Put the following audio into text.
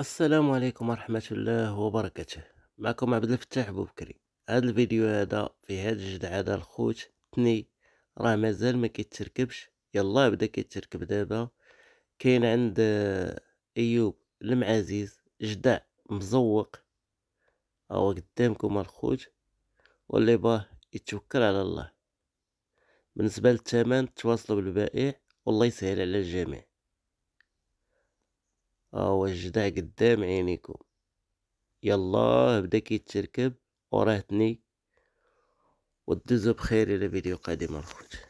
السلام عليكم ورحمة الله وبركاته معكم عبد الفتاح بوبكري هذا الفيديو هذا في هذا الجد هذا الخوت تني راه مازال ما كيتركبش يلا بدا كيتركب دابا كاين عند ايوب المعزيز جدع مزوق هو قدامكم الخوت واللي باه يتوكل على الله بالنسبة للثمن تواصلوا بالبائع والله يسهل على الجميع آه، وجدع قدام عينيكم يلا بدا كيتركب وراه تني ودوزو بخير الى فيديو قادم الخوت